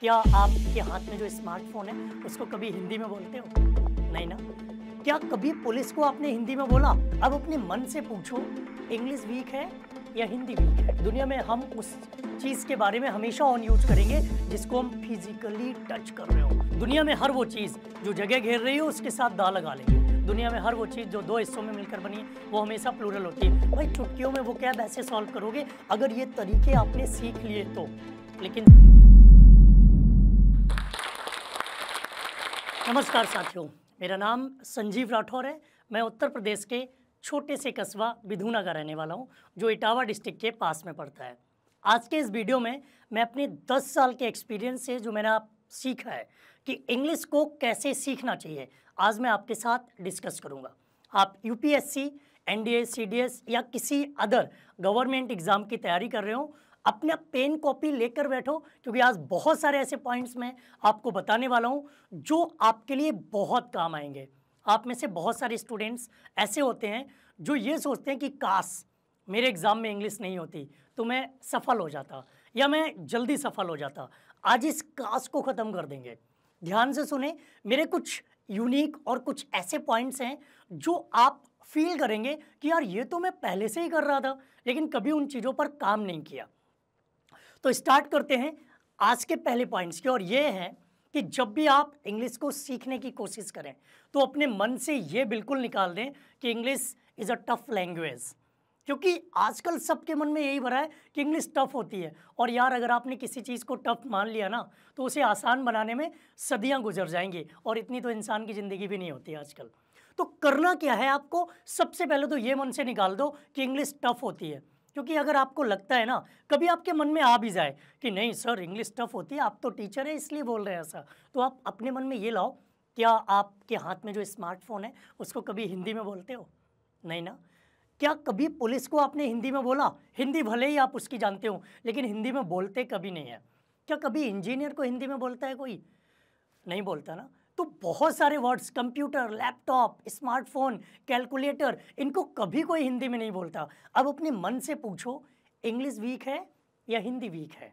क्या आपके हाथ में जो स्मार्टफोन है उसको कभी हिंदी में बोलते हो नहीं ना क्या कभी पुलिस को आपने हिंदी में बोला अब अपने मन से पूछो इंग्लिश वीक है या हिंदी वीक है दुनिया में हम उस चीज़ के बारे में हमेशा ऑन यूज करेंगे जिसको हम फिजिकली टच कर रहे हो दुनिया में हर वो चीज़ जो जगह घेर रही हो उसके साथ दा लगा लेंगे दुनिया में हर वो चीज़ जो दो हिस्सों में मिलकर बनी है वो हमेशा प्लूरल होती है भाई चुटकियों में वो क्या ऐसे सॉल्व करोगे अगर ये तरीके आपने सीख लिए तो लेकिन नमस्कार साथियों मेरा नाम संजीव राठौर है मैं उत्तर प्रदेश के छोटे से कस्बा विधुना का रहने वाला हूँ जो इटावा डिस्ट्रिक्ट के पास में पड़ता है आज के इस वीडियो में मैं अपने 10 साल के एक्सपीरियंस से जो मैंने आप सीखा है कि इंग्लिश को कैसे सीखना चाहिए आज मैं आपके साथ डिस्कस करूँगा आप यूपीएससी एनडीए सीडीएस या किसी अदर गवर्नमेंट एग्ज़ाम की तैयारी कर रहे हो अपना पेन कॉपी लेकर बैठो क्योंकि आज बहुत सारे ऐसे पॉइंट्स मैं आपको बताने वाला हूँ जो आपके लिए बहुत काम आएंगे आप में से बहुत सारे स्टूडेंट्स ऐसे होते हैं जो ये सोचते हैं कि काश मेरे एग्ज़ाम में इंग्लिश नहीं होती तो मैं सफल हो जाता या मैं जल्दी सफल हो जाता आज इस काश को ख़त्म कर देंगे ध्यान से सुने मेरे कुछ यूनिक और कुछ ऐसे पॉइंट्स हैं जो आप फील करेंगे कि यार ये तो मैं पहले से ही कर रहा था लेकिन कभी उन चीज़ों पर काम नहीं किया तो स्टार्ट करते हैं आज के पहले पॉइंट्स की और ये है कि जब भी आप इंग्लिश को सीखने की कोशिश करें तो अपने मन से ये बिल्कुल निकाल दें कि English is a tough language क्योंकि आजकल सबके मन में यही भरा है कि इंग्लिश टफ होती है और यार अगर आपने किसी चीज़ को टफ मान लिया ना तो उसे आसान बनाने में सदियां गुजर जाएंगी और इतनी तो इंसान की ज़िंदगी भी नहीं होती आजकल तो करना क्या है आपको सबसे पहले तो ये मन से निकाल दो कि इंग्लिश टफ होती है क्योंकि अगर आपको लगता है ना कभी आपके मन में आ भी जाए कि नहीं सर इंग्लिश टफ होती है आप तो टीचर है इसलिए बोल रहे हैं सर तो आप अपने मन में ये लाओ क्या आपके हाथ में जो स्मार्टफोन है उसको कभी हिंदी में बोलते हो नहीं ना क्या कभी पुलिस को आपने हिंदी में बोला हिंदी भले ही आप उसकी जानते हो लेकिन हिंदी में बोलते कभी नहीं है क्या कभी इंजीनियर को हिंदी में बोलता है कोई नहीं बोलता ना तो बहुत सारे words computer laptop smartphone calculator इनको कभी कोई हिंदी में नहीं बोलता अब अपने मन से पूछो इंग्लिश वीक है या हिंदी वीक है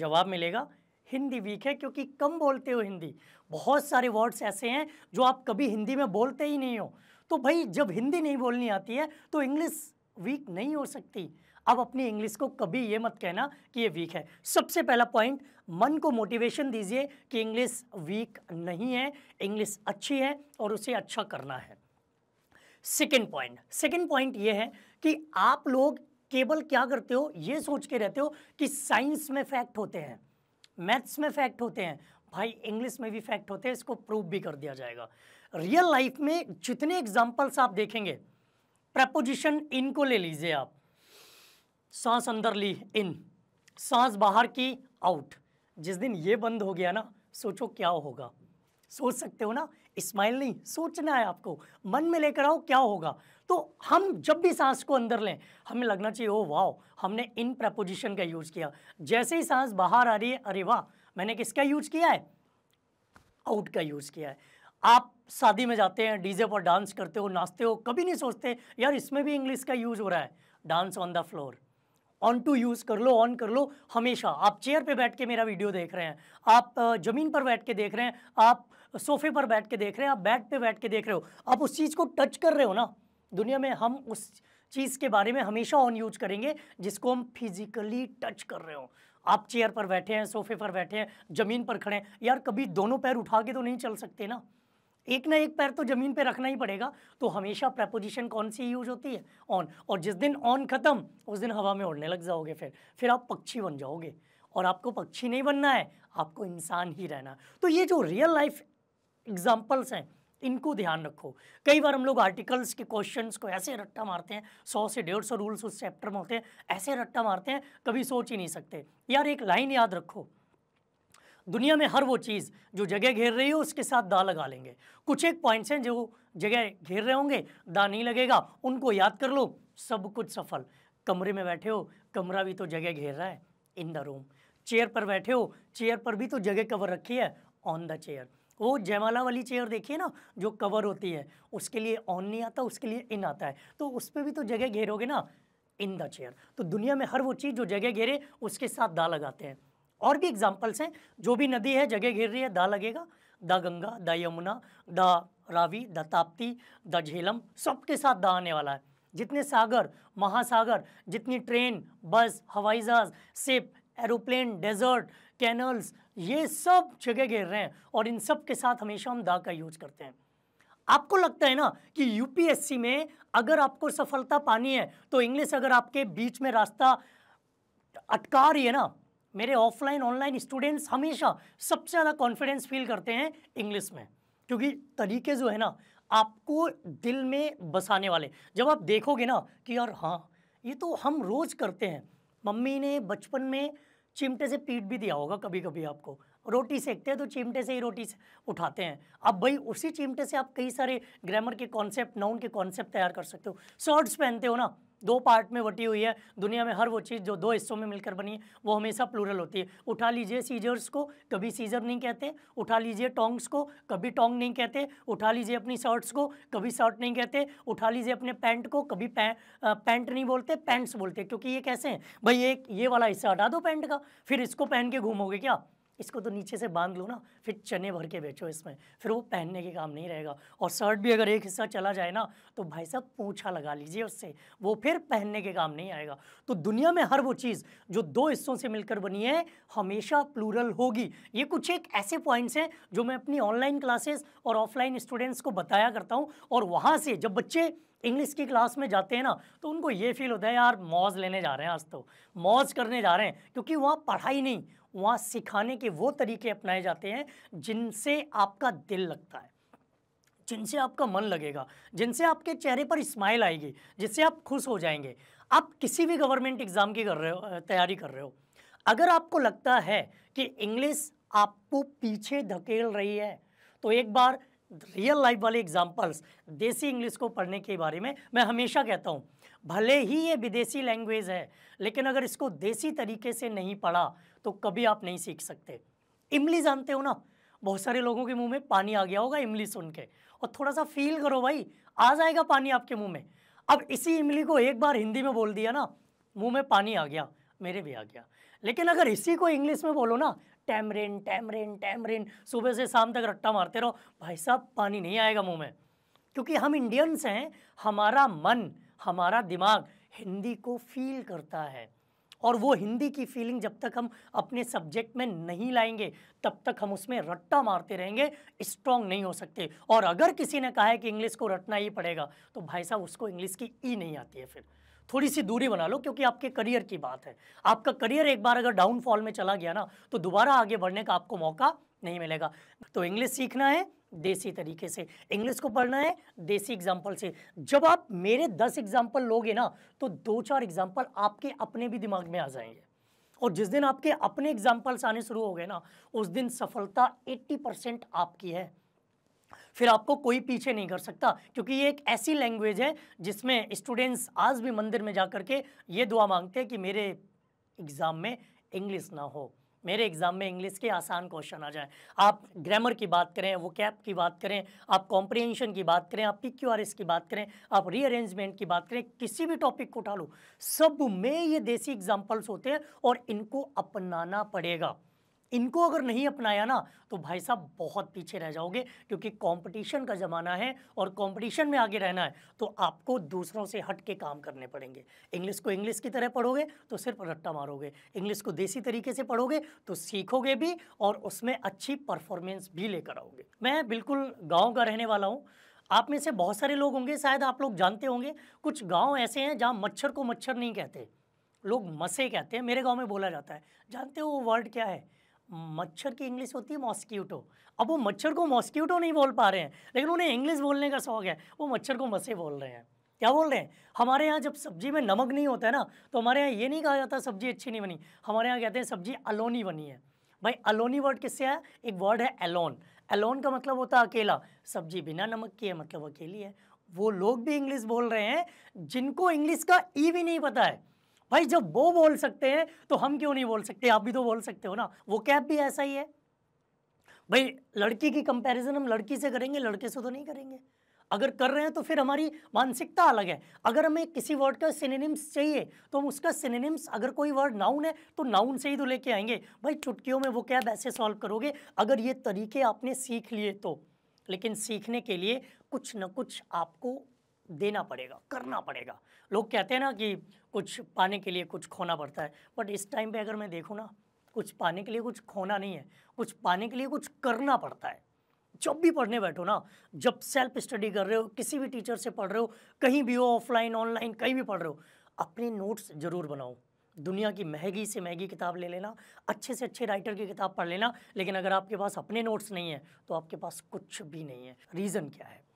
जवाब मिलेगा हिंदी वीक है क्योंकि कम बोलते हो हिंदी बहुत सारे वर्ड्स ऐसे हैं जो आप कभी हिंदी में बोलते ही नहीं हो तो भाई जब हिंदी नहीं बोलनी आती है तो इंग्लिश वीक नहीं हो सकती आप अपनी इंग्लिश को कभी ये मत कहना कि ये वीक है सबसे पहला पॉइंट मन को मोटिवेशन दीजिए कि इंग्लिश वीक नहीं है इंग्लिश अच्छी है और उसे अच्छा करना है सेकेंड पॉइंट सेकेंड पॉइंट ये है कि आप लोग केवल क्या करते हो ये सोच के रहते हो कि साइंस में फैक्ट होते हैं मैथ्स में फैक्ट होते हैं भाई इंग्लिश में भी फैक्ट होते हैं इसको प्रूव भी कर दिया जाएगा रियल लाइफ में जितने एग्जाम्पल्स आप देखेंगे प्रपोजिशन इनको ले लीजिए आप सांस अंदर ली इन सांस बाहर की आउट जिस दिन ये बंद हो गया ना सोचो क्या होगा सोच सकते हो ना स्माइल नहीं सोचना है आपको मन में लेकर आओ क्या होगा तो हम जब भी सांस को अंदर लें हमें लगना चाहिए ओ वाह हमने इन प्रपोजिशन का यूज़ किया जैसे ही सांस बाहर आ रही है अरे वाह मैंने किसका यूज़ किया है आउट का यूज़ किया है आप शादी में जाते हैं डीजे पर डांस करते हो नाचते हो कभी नहीं सोचते यार इसमें भी इंग्लिश का यूज़ हो रहा है dance on the floor on to use कर लो ऑन कर लो हमेशा आप चेयर पे बैठ के मेरा वीडियो देख रहे हैं आप ज़मीन पर बैठ के देख रहे हैं आप सोफे पर बैठ के देख रहे हैं आप बैट पे बैठ के देख रहे हो आप उस चीज़ को टच कर रहे हो ना दुनिया में हम उस चीज़ के बारे में हमेशा ऑन यूज करेंगे जिसको हम फिजिकली टच कर रहे हो आप चेयर पर बैठे हैं सोफे पर बैठे हैं ज़मीन पर खड़े हैं यार कभी दोनों पैर उठा के तो नहीं चल सकते ना एक ना एक पैर तो ज़मीन पे रखना ही पड़ेगा तो हमेशा प्रपोजिशन कौन सी यूज होती है ऑन और जिस दिन ऑन ख़त्म उस दिन हवा में उड़ने लग जाओगे फिर फिर आप पक्षी बन जाओगे और आपको पक्षी नहीं बनना है आपको इंसान ही रहना तो ये जो रियल लाइफ एग्जाम्पल्स हैं इनको ध्यान रखो कई बार हम लोग आर्टिकल्स के क्वेश्चंस को ऐसे रट्टा मारते हैं सौ से डेढ़ सौ रूल्स उस चैप्टर में होते हैं ऐसे रट्टा मारते हैं कभी सोच ही नहीं सकते यार एक लाइन याद रखो दुनिया में हर वो चीज़ जो जगह घेर रही हो उसके साथ दा लगा लेंगे कुछ एक पॉइंट्स हैं जो जगह घेर रहे होंगे दा नहीं लगेगा उनको याद कर लो सब कुछ सफल कमरे में बैठे हो कमरा भी तो जगह घेर रहा है इन द रूम चेयर पर बैठे हो चेयर पर भी तो जगह कवर रखी है ऑन द चेयर वो जयमाला वाली चेयर देखिए ना जो कवर होती है उसके लिए ऑन नहीं आता उसके लिए इन आता है तो उस पर भी तो जगह घेरोगे ना इन द चेयर तो दुनिया में हर वो चीज़ जो जगह घेरे उसके साथ दा लगाते हैं और भी एग्जाम्पल्स हैं जो भी नदी है जगह घिर रही है दा लगेगा the Ganga the Yamuna the Ravi the Tapti the Jhelum सबके साथ द आने वाला है जितने सागर महासागर जितनी ट्रेन बस हवाई जहाज सिप एरोप्लेन डेजर्ट कैनल्स ये सब जगह घेर रहे हैं और इन सब के साथ हमेशा हम दा का यूज करते हैं आपको लगता है ना कि यूपीएससी में अगर आपको सफलता पानी है तो इंग्लिश अगर आपके बीच में रास्ता अटका रही है ना मेरे ऑफलाइन ऑनलाइन स्टूडेंट्स हमेशा सबसे ज़्यादा कॉन्फिडेंस फील करते हैं इंग्लिश में क्योंकि तरीके जो है ना आपको दिल में बसाने वाले जब आप देखोगे ना कि यार हाँ ये तो हम रोज़ करते हैं मम्मी ने बचपन में चिमटे से पीट भी दिया होगा कभी कभी आपको रोटी सेकते हैं तो चिमटे से ही रोटी से उठाते हैं अब भाई उसी चिमटे से आप कई सारे ग्रामर के कॉन्सेप्ट नाउन के कॉन्सेप्ट तैयार कर सकते हो शॉर्ट्स पहनते हो ना दो पार्ट में बटी हुई है दुनिया में हर वो चीज़ जो दो हिस्सों में मिलकर बनी है वो हमेशा प्लूरल होती है उठा लीजिए सीजर्स को कभी सीजर नहीं कहते उठा लीजिए टोंग्स को कभी टोंग नहीं कहते उठा लीजिए अपनी शर्ट्स को कभी शर्ट नहीं कहते उठा लीजिए अपने पैंट को कभी पैंट नहीं बोलते पैंट्स बोलते क्योंकि ये कैसे हैं भाई एक ये वाला हिस्सा हटा दो पैंट का फिर इसको पहन के घूमोगे क्या इसको तो नीचे से बांध लो ना फिर चने भर के बेचो इसमें फिर वो पहनने के काम नहीं रहेगा और शर्ट भी अगर एक हिस्सा चला जाए ना तो भाई साहब पूछा लगा लीजिए उससे वो फिर पहनने के काम नहीं आएगा तो दुनिया में हर वो चीज़ जो दो हिस्सों से मिलकर बनी है हमेशा प्लूरल होगी ये कुछ एक ऐसे पॉइंट्स हैं जो मैं अपनी ऑनलाइन क्लासेस और ऑफलाइन स्टूडेंट्स को बताया करता हूँ और वहाँ से जब बच्चे इंग्लिश की क्लास में जाते हैं ना तो उनको ये फील होता है यार मौज लेने जा रहे हैं आज तो मौज करने जा रहे हैं क्योंकि वहाँ पढ़ाई नहीं वहाँ सिखाने के वो तरीके अपनाए जाते हैं जिनसे आपका दिल लगता है जिनसे आपका मन लगेगा जिनसे आपके चेहरे पर स्माइल आएगी जिससे आप खुश हो जाएंगे आप किसी भी गवर्नमेंट एग्ज़ाम की कर रहे हो तैयारी कर रहे हो अगर आपको लगता है कि इंग्लिश आपको पीछे धकेल रही है तो एक बार रियल लाइफ वाले एग्जाम्पल्स देसी इंग्लिश को पढ़ने के बारे में मैं हमेशा कहता हूँ भले ही ये विदेशी लैंग्वेज है लेकिन अगर इसको देसी तरीके से नहीं पढ़ा तो कभी आप नहीं सीख सकते इमली जानते हो ना बहुत सारे लोगों के मुंह में पानी आ गया होगा इमली सुन के और थोड़ा सा फील करो भाई आ जाएगा पानी आपके मुंह में अब इसी इमली को एक बार हिंदी में बोल दिया ना मुंह में पानी आ गया मेरे भी आ गया लेकिन अगर इसी को इंग्लिश में बोलो ना टैमरिन टैमरिन टैमरिन सुबह से शाम तक रट्टा मारते रहो भाई साहब पानी नहीं आएगा मुंह में क्योंकि हम इंडियंस हैं हमारा मन हमारा दिमाग हिंदी को फील करता है और वो हिंदी की फीलिंग जब तक हम अपने सब्जेक्ट में नहीं लाएंगे तब तक हम उसमें रट्टा मारते रहेंगे स्ट्रांग नहीं हो सकते और अगर किसी ने कहा है कि इंग्लिश को रटना ही पड़ेगा तो भाई साहब उसको इंग्लिश की ई e नहीं आती है फिर थोड़ी सी दूरी बना लो क्योंकि आपके करियर की बात है आपका करियर एक बार अगर डाउनफॉल में चला गया ना तो दोबारा आगे बढ़ने का आपको मौका नहीं मिलेगा तो इंग्लिश सीखना है देसी तरीके से इंग्लिश को पढ़ना है देसी एग्जाम्पल से जब आप मेरे दस एग्जाम्पल लोगे ना तो दो चार एग्जाम्पल आपके अपने भी दिमाग में आ जाएंगे और जिस दिन आपके अपने एग्जाम्पल्स आने शुरू हो गए ना उस दिन सफलता 80 परसेंट आपकी है फिर आपको कोई पीछे नहीं कर सकता क्योंकि ये एक ऐसी लैंग्वेज है जिसमें स्टूडेंट्स आज भी मंदिर में जा के ये दुआ मांगते हैं कि मेरे एग्ज़ाम में इंग्लिश ना हो मेरे एग्ज़ाम में इंग्लिश के आसान क्वेश्चन आ जाए आप ग्रामर की बात करें वो कैप की बात करें आप कॉम्प्रिहेंशन की बात करें आप पी क्यू आर एस की बात करें आप रीअरेंजमेंट की बात करें किसी भी टॉपिक को उठा लो सब में ये देसी एग्जाम्पल्स होते हैं और इनको अपनाना पड़ेगा इनको अगर नहीं अपनाया ना तो भाई साहब बहुत पीछे रह जाओगे क्योंकि कंपटीशन का ज़माना है और कंपटीशन में आगे रहना है तो आपको दूसरों से हट के काम करने पड़ेंगे इंग्लिश को इंग्लिश की तरह पढ़ोगे तो सिर्फ रट्टा मारोगे इंग्लिश को देसी तरीके से पढ़ोगे तो सीखोगे भी और उसमें अच्छी परफॉर्मेंस भी लेकर आओगे मैं बिल्कुल गाँव का रहने वाला हूँ आप में से बहुत सारे लोग होंगे शायद आप लोग जानते होंगे कुछ गाँव ऐसे हैं जहाँ मच्छर को मच्छर नहीं कहते लोग मसे कहते हैं मेरे गांव में बोला जाता है जानते हो वो वर्ड क्या है मच्छर की इंग्लिश होती है मॉस्क्यूटो अब वो मच्छर को मॉस्क्यूटो नहीं बोल पा रहे हैं लेकिन उन्हें इंग्लिश बोलने का शौक है वो मच्छर को मसे बोल रहे हैं क्या बोल रहे हैं हमारे यहाँ जब सब्जी में नमक नहीं होता है ना तो हमारे यहाँ ये नहीं कहा जाता सब्जी अच्छी नहीं बनी हमारे यहाँ कहते हैं सब्जी अलोनी बनी है भाई अलोनी वर्ड किससे है एक वर्ड है एलोन एलोन का मतलब होता है अकेला सब्जी बिना नमक की है मतलब अकेली है वो लोग भी इंग्लिश बोल रहे हैं जिनको इंग्लिश का ई e भी नहीं पता है भाई जब वो बोल सकते हैं तो हम क्यों नहीं बोल सकते आप भी तो बोल सकते हो ना वो कैब भी ऐसा ही है भाई लड़की की कंपैरिजन हम लड़की से करेंगे लड़के से तो नहीं करेंगे अगर कर रहे हैं तो फिर हमारी मानसिकता अलग है अगर हमें किसी वर्ड का सिनेनिम्स चाहिए तो हम उसका सिनेनिम्स अगर कोई वर्ड नाउन है तो नाउन से ही तो लेके आएंगे भाई चुटकियों में वो कैब ऐसे सॉल्व करोगे अगर ये तरीके आपने सीख लिए तो लेकिन सीखने के लिए कुछ ना कुछ आपको देना पड़ेगा करना पड़ेगा लोग कहते हैं ना कि कुछ पाने के लिए कुछ खोना पड़ता है बट इस टाइम पे अगर मैं देखूँ ना कुछ पाने के लिए कुछ खोना नहीं है कुछ पाने के लिए कुछ करना पड़ता है जब भी पढ़ने बैठो ना जब सेल्फ स्टडी कर रहे हो किसी भी टीचर से पढ़ रहे हो कहीं भी हो ऑफलाइन ऑनलाइन कहीं भी पढ़ रहे हो अपने नोट्स ज़रूर बनाओ दुनिया की महंगी से महंगी किताब ले लेना अच्छे से अच्छे राइटर की किताब पढ़ लेना लेकिन अगर आपके पास अपने नोट्स नहीं है तो आपके पास कुछ भी नहीं है रीज़न क्या है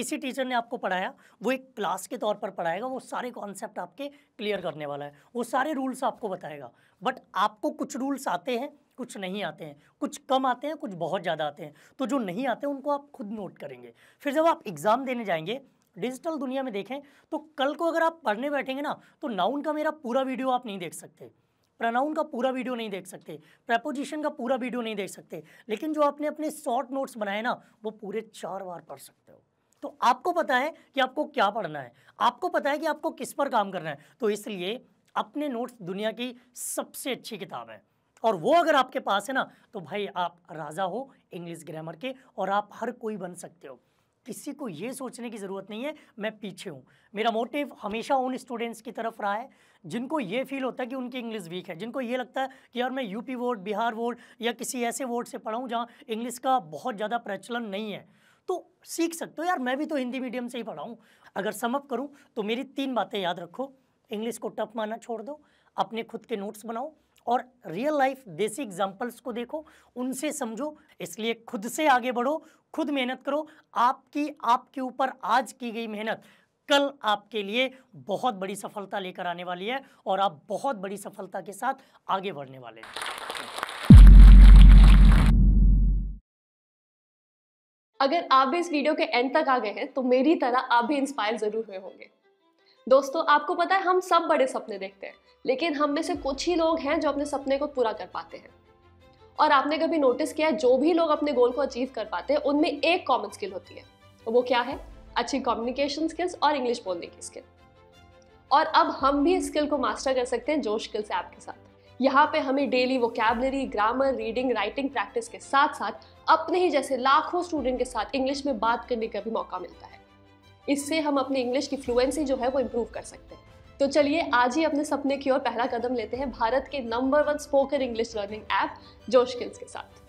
किसी टीचर ने आपको पढ़ाया वो एक क्लास के तौर पर पढ़ाएगा वो सारे कॉन्सेप्ट आपके क्लियर करने वाला है वो सारे रूल्स आपको बताएगा बट आपको कुछ रूल्स आते हैं कुछ नहीं आते हैं कुछ कम आते हैं कुछ बहुत ज़्यादा आते हैं तो जो नहीं आते हैं उनको आप खुद नोट करेंगे फिर जब आप एग्ज़ाम देने जाएंगे डिजिटल दुनिया में देखें तो कल को अगर आप पढ़ने बैठेंगे ना तो नाउन का मेरा पूरा वीडियो आप नहीं देख सकते प्रनाउन का पूरा वीडियो नहीं देख सकते प्रपोजिशन का पूरा वीडियो नहीं देख सकते लेकिन जो आपने अपने शॉर्ट नोट्स बनाए ना वो पूरे चार बार पढ़ सकते हो तो आपको पता है कि आपको क्या पढ़ना है आपको पता है कि आपको किस पर काम करना है तो इसलिए अपने नोट्स दुनिया की सबसे अच्छी किताब है और वो अगर आपके पास है ना तो भाई आप राजा हो इंग्लिश ग्रामर के और आप हर कोई बन सकते हो किसी को ये सोचने की ज़रूरत नहीं है मैं पीछे हूँ मेरा मोटिव हमेशा उन स्टूडेंट्स की तरफ रहा है जिनको ये फील होता है कि उनकी इंग्लिश वीक है जिनको ये लगता है कि यार मैं यूपी बोर्ड बिहार बोर्ड या किसी ऐसे बोर्ड से पढ़ाऊँ जहाँ इंग्लिश का बहुत ज़्यादा प्रचलन नहीं है तो सीख सकते हो यार मैं भी तो हिंदी मीडियम से ही पढ़ा हूँ अगर समअप करूँ तो मेरी तीन बातें याद रखो इंग्लिश को टफ माना छोड़ दो अपने खुद के नोट्स बनाओ और रियल लाइफ देसी एग्जाम्पल्स को देखो उनसे समझो इसलिए खुद से आगे बढ़ो खुद मेहनत करो आपकी आपके ऊपर आज की गई मेहनत कल आपके लिए बहुत बड़ी सफलता लेकर आने वाली है और आप बहुत बड़ी सफलता के साथ आगे बढ़ने वाले हैं अगर आप भी इस वीडियो के एंड तक आ गए हैं तो मेरी तरह आप भी इंस्पायर ज़रूर हुए होंगे दोस्तों आपको पता है हम सब बड़े सपने देखते हैं लेकिन हम में से कुछ ही लोग हैं जो अपने सपने को पूरा कर पाते हैं और आपने कभी नोटिस किया जो भी लोग अपने गोल को अचीव कर पाते हैं उनमें एक कॉमन स्किल होती है वो क्या है अच्छी कम्युनिकेशन स्किल्स और इंग्लिश बोलने की स्किल और अब हम भी इस स्किल को मास्टर कर सकते हैं जोश स्किल्स ऐप के साथ यहाँ पे हमें daily vocabulary grammar reading writing practice के साथ साथ अपने ही जैसे लाखों स्टूडेंट के साथ इंग्लिश में बात करने का भी मौका मिलता है इससे हम अपने इंग्लिश की फ्लुएंसी जो है वो इम्प्रूव कर सकते हैं तो चलिए आज ही अपने सपने की ओर पहला कदम लेते हैं भारत के number one spoken English learning app Josh Skills के साथ